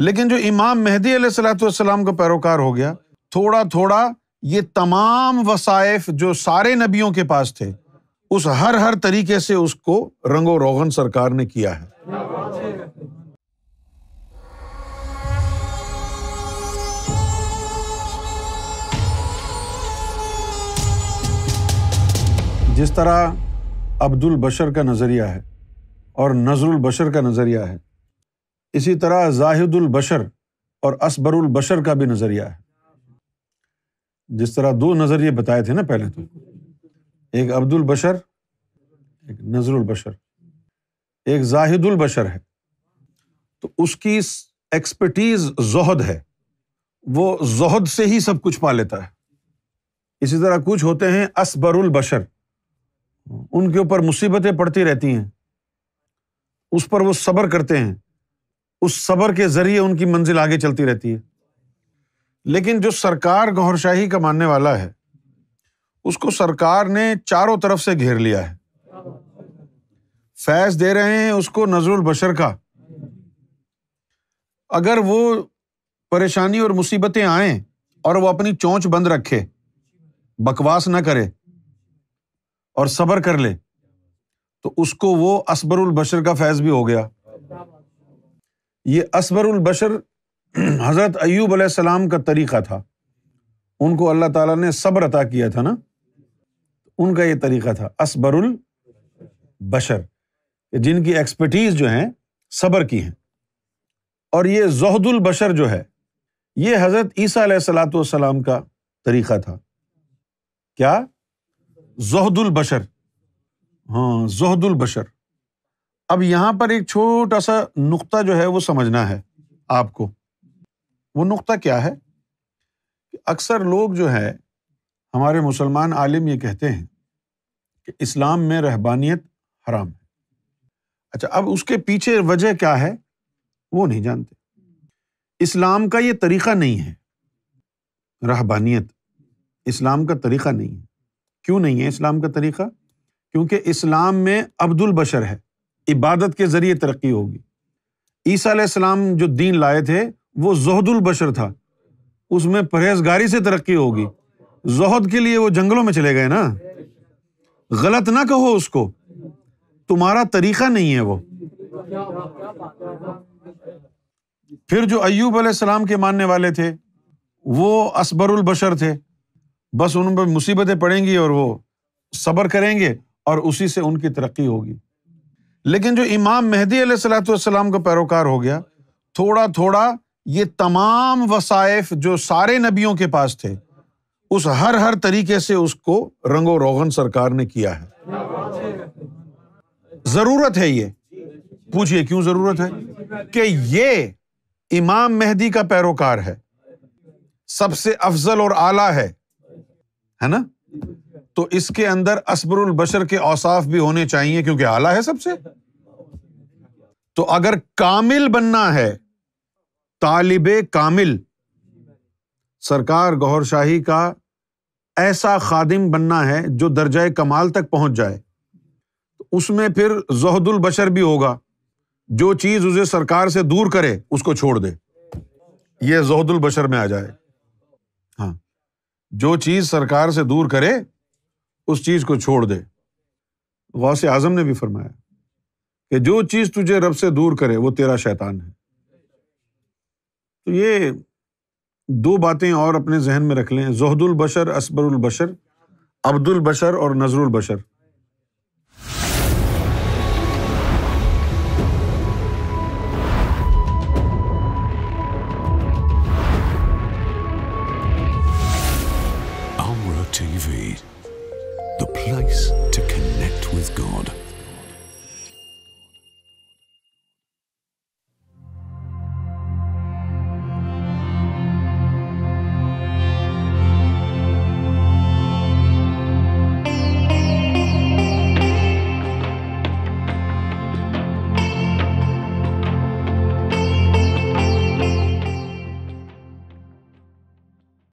लेकिन जो इमाम मेहदी सलाम का पैरोकार हो गया थोड़ा थोड़ा ये तमाम वसाइफ जो सारे नबियों के पास थे उस हर हर तरीके से उसको रंगो रोगन सरकार ने किया है जिस तरह अब्दुल बशर का नज़रिया है और नजरुल बशर का नज़रिया है इसी तरह जाहिदुलबशर और असबरुलबशर का भी नज़रिया है जिस तरह दो नज़रिए बताए थे ना पहले तो एक अब्दुलबशर एक नजरुलबशर एक जाहिदुलबशर है तो उसकी एक्सपर्टीज जहद है वो जहद से ही सब कुछ पा लेता है इसी तरह कुछ होते हैं असबरुलबशर उनके ऊपर मुसीबतें पड़ती रहती हैं उस पर वो सब्र करते हैं उस सबर के जरिए उनकी मंजिल आगे चलती रहती है लेकिन जो सरकार गौरशाही का मानने वाला है उसको सरकार ने चारों तरफ से घेर लिया है फैज दे रहे हैं उसको नजरुल बशर का अगर वो परेशानी और मुसीबतें आए और वो अपनी चोंच बंद रखे बकवास ना करे और सबर कर ले तो उसको वो असबरुल बशर का फैज भी हो गया ये असबरुल बशर हज़रत अयूब अलैहिस्सलाम का तरीक़ा था उनको अल्लाह ताला ने सब्र अता किया था ना उनका ये तरीक़ा था असबरुल बशर जिनकी एक्सपर्टीज़ जो हैं सब्र की हैं और ये जहदुल बशर जो है ये हज़रत ईसा सलाम का तरीक़ा था क्या जहदुल बशर हाँ जहदुल बशर अब यहाँ पर एक छोटा सा नुक्ता जो है वो समझना है आपको वो नुक्ता क्या है कि अक्सर लोग जो है हमारे मुसलमान आलिम ये कहते हैं कि इस्लाम में रहबानियत हराम है अच्छा अब उसके पीछे वजह क्या है वो नहीं जानते इस्लाम का ये तरीक़ा नहीं है रहबानियत इस्लाम का तरीक़ा नहीं है क्यों नहीं है इस्लाम का तरीक़ा क्योंकि इस्लाम में अब्दुल बशर है इबादत के ज़रिए तरक्की होगी ईसा सलाम जो दीन लाए थे वो जहदुलबशर था उसमें परहेजगारी से तरक्की होगी जहद के लिए वो जंगलों में चले गए ना गलत ना कहो उसको तुम्हारा तरीका नहीं है वो फिर जो अयूब सलाम के मानने वाले थे वो असबरुल बशर थे बस उन पर मुसीबतें पड़ेंगी और वो सब्र करेंगे और उसी से उनकी तरक्की होगी लेकिन जो इमाम मेहदी सलाम का पैरोकार हो गया थोड़ा थोड़ा ये तमाम वसाइफ जो सारे नबियों के पास थे उस हर हर तरीके से उसको रंगो रोगन सरकार ने किया है जरूरत है ये पूछिए क्यों जरूरत है कि ये इमाम मेहदी का पैरोकार है सबसे अफजल और आला है है ना तो इसके अंदर असबरुल बशर के औसाफ भी होने चाहिए क्योंकि आला है सबसे तो अगर कामिल बनना है तालिब कामिल सरकार गौहर शाही का ऐसा खादिम बनना है जो दर्जा कमाल तक पहुंच जाए तो उसमें फिर जहदुल बशर भी होगा जो चीज उसे सरकार से दूर करे उसको छोड़ दे ये जहदुल बशर में आ जाए हाँ जो चीज सरकार से दूर करे उस चीज़ को छोड़ दे गौस आजम ने भी फरमाया कि जो चीज़ तुझे रब से दूर करे वो तेरा शैतान है तो ये दो बातें और अपने जहन में रख लें जहदुल बशर असबरुल बशर अब्दुल बशर और नजरुल बशर place to connect with God.